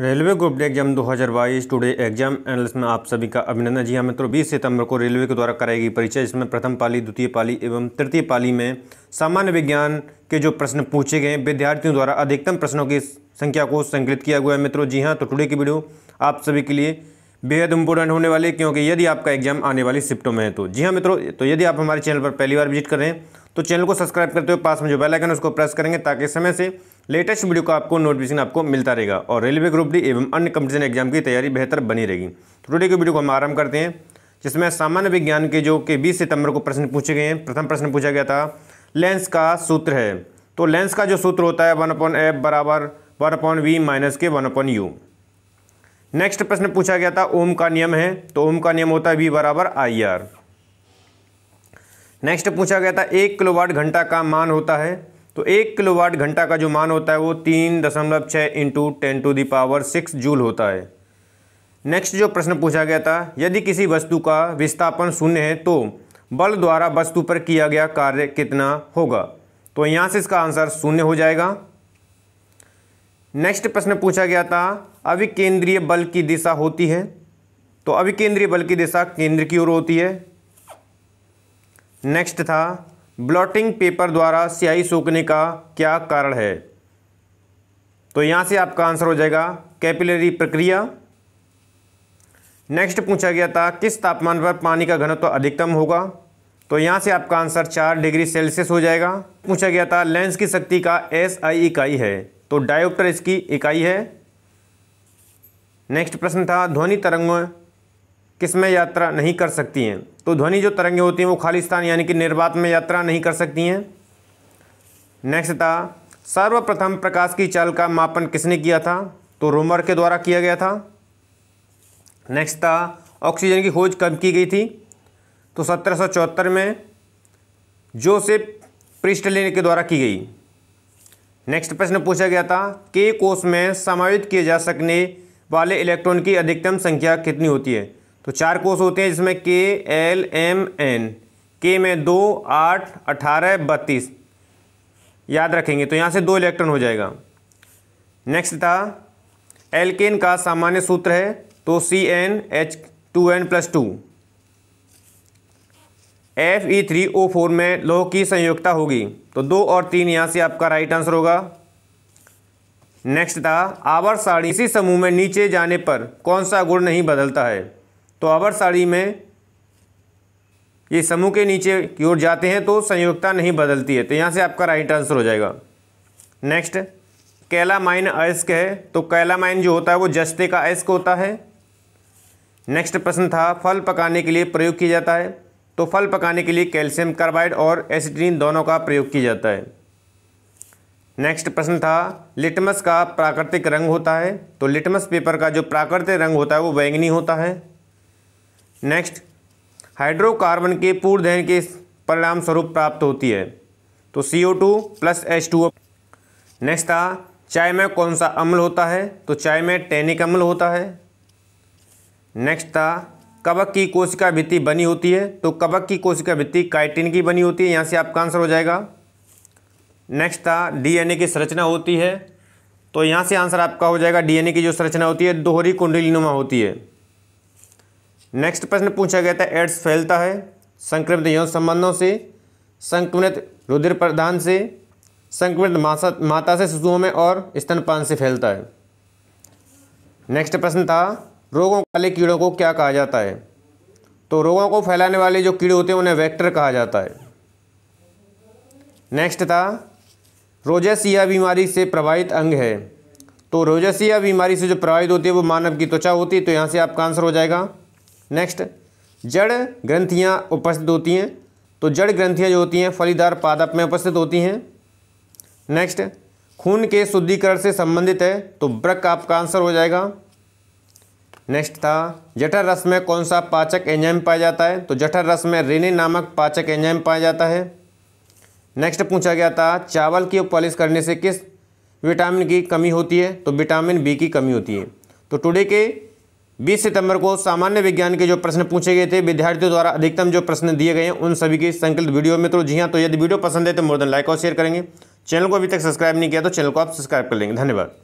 railway group D exam 2022 today exam analysis में आप सभी का अभिनंदन जी हाँ मित्रों बीस सितंबर को रेलवे के द्वारा कराई गई परीक्षा जिसमें प्रथम पाली द्वितीय पाली एवं तृतीय पाली में सामान्य विज्ञान के जो प्रश्न पूछे गए विद्यार्थियों द्वारा अधिकतम प्रश्नों की संख्या को संकलित किया हुआ है मित्रों जी हाँ तो टुडे की वीडियो आप सभी के लिए बेहद इंपॉर्टेंट होने वाले क्योंकि यदि आपका एग्जाम आने वाली शिफ्टों में है तो जी हाँ मित्रों तो यदि आप हमारे चैनल पर पहली बार विजिट कर रहे हैं तो चैनल को सब्सक्राइब करते हुए पास में जो बेलाइकन उसको प्रेस करेंगे ताकि समय से लेटेस्ट वीडियो का आपको नोटिफिकेशन आपको मिलता रहेगा और रेलवे ग्रुप डी एवं अन्य कंपटीशन एग्जाम की तैयारी बेहतर बनी रहेगी तो टुडे की वीडियो को हम आरंभ करते हैं जिसमें सामान्य विज्ञान के जो कि बीस सितंबर को प्रश्न पूछे गए हैं प्रथम प्रश्न पूछा गया था लेंस का सूत्र है तो लेंस का जो सूत्र होता है वन अपॉन एफ बराबर वन अपॉन वी माइनस के वन अपॉन यू नेक्स्ट प्रश्न पूछा गया था ओम का नियम है तो ओम का नियम होता है वी बराबर आई आर नेक्स्ट पूछा गया था एक किलोवाट घंटा का मान होता है तो एक किलोवाट घंटा का जो मान होता है वो तीन दशमलव छः into ten to the power six joule होता है नेक्स्ट जो प्रश्न पूछा गया था यदि किसी वस्तु का विस्थापन शून्य है तो बल द्वारा वस्तु पर किया गया कार्य कितना होगा तो यहाँ से इसका आंसर शून्य हो जाएगा नेक्स्ट प्रश्न पूछा गया था अविकेंद्रीय बल की दिशा होती है तो अविकेंद्रीय बल की दिशा केंद्र की ओर होती है नेक्स्ट था ब्लॉटिंग पेपर द्वारा स्याही सूखने का क्या कारण है तो यहाँ से आपका आंसर हो जाएगा कैपिलरी प्रक्रिया नेक्स्ट पूछा गया था किस तापमान पर पानी का घनत्व तो अधिकतम होगा तो यहाँ से आपका आंसर चार डिग्री सेल्सियस हो जाएगा पूछा गया था लेंस की शक्ति का एस आई इकाई है तो डायोप्टर इसकी इकाई है नेक्स्ट प्रश्न था ध्वनि तरंगों किसमें यात्रा नहीं कर सकती हैं तो ध्वनि जो तरंगें होती हैं वो खालिस्तान यानी कि निर्वात में यात्रा नहीं कर सकती हैं नेक्स्ट था सर्वप्रथम प्रकाश की चाल का मापन किसने किया था तो रोमर के द्वारा किया गया था नेक्स्ट था ऑक्सीजन की खोज कब की गई थी तो सत्रह में जोसेफ प्रिस्टलिन के द्वारा की गई नेक्स्ट प्रश्न पूछा गया था के कोष में समावित किए जा सकने वाले इलेक्ट्रॉन की अधिकतम संख्या कितनी होती है तो चार कोष होते हैं जिसमें के एल एम एन के में दो आठ अठारह बत्तीस याद रखेंगे तो यहाँ से दो इलेक्ट्रॉन हो जाएगा नेक्स्ट था एल्केन का सामान्य सूत्र है तो C N H two N plus two F E three O four में लोह की संयोगता होगी तो दो और तीन यहाँ से आपका राइट आंसर होगा नेक्स्ट था आवर सारणी इसी समूह में नीचे जाने पर कौन सा गुण नहीं बदलता है तो अवर साड़ी में ये समूह के नीचे की ओर जाते हैं तो संयोगता नहीं बदलती है तो यहाँ से आपका राइट आंसर हो जाएगा नेक्स्ट कैलामाइन अयस्क है तो कैलामाइन जो होता है वो जस्ते का अयस्क होता है नेक्स्ट प्रश्न था फल पकाने के लिए प्रयोग किया जाता है तो फल पकाने के लिए कैल्शियम कार्बाइड और एसिटिन दोनों का प्रयोग किया जाता है नेक्स्ट प्रश्न था लिटमस का प्राकृतिक रंग होता है तो लिटमस पेपर का जो प्राकृतिक रंग होता है वो बैंगनी होता है नेक्स्ट हाइड्रोकार्बन के पूर्व दहन के परिणाम स्वरूप प्राप्त होती है तो C O two plus H two next था चाय में कौन सा अम्ल होता है तो चाय में टैनिक अम्ल होता है नेक्स्ट था कवक की कोशिका भित्ति बनी होती है तो कवक की कोशिका भित्ति काइटिन की बनी होती है यहाँ से आपका आंसर हो जाएगा नेक्स्ट था डीएनए की संरचना होती है तो यहाँ से आंसर आपका हो जाएगा डीएनए की जो संरचना होती है दोहरी नुमा होती है नेक्स्ट प्रश्न पूछा गया था एड्स फैलता है संक्रमित यौन संबंधों से संक्रमित रुधिर प्रदान से संक्रमित माता से शिशुओं में और स्तनपान से फैलता है नेक्स्ट प्रश्न था रोगों वाले कीड़ों को क्या कहा जाता है तो रोगों को फैलाने वाले जो कीड़े होते हैं उन्हें वेक्टर कहा जाता है नेक्स्ट था रोजेसिया बीमारी से प्रभावित अंग है तो रोजेसिया बीमारी से जो प्रभावित होती है वो मानव की त्वचा होती है तो यहाँ से आपका आंसर हो जाएगा नेक्स्ट जड़ ग्रंथियाँ उपस्थित होती हैं तो जड़ ग्रंथियाँ जो होती हैं फलीदार पादप में उपस्थित होती हैं नेक्स्ट खून के शुद्धिकरण से संबंधित है तो ब्रक आपका आंसर हो जाएगा नेक्स्ट था जठर रस में कौन सा पाचक एंजाइम पाया जाता है तो जठर रस में रेने नामक पाचक एंजाइम पाया जाता है नेक्स्ट पूछा गया था चावल की पॉलिश करने से किस विटामिन की कमी होती है तो विटामिन बी की कमी होती है तो टुडे के 20 सितंबर को सामान्य विज्ञान के जो प्रश्न पूछे गए थे विद्यार्थियों द्वारा अधिकतम जो प्रश्न दिए गए हैं उन सभी की संकलित वीडियो में तो जी हाँ तो यदि वीडियो पसंद है तो मोर देन लाइक और शेयर करेंगे चैनल को अभी तक सब्सक्राइब नहीं किया तो चैनल को आप सब्सक्राइब कर लेंगे धन्यवाद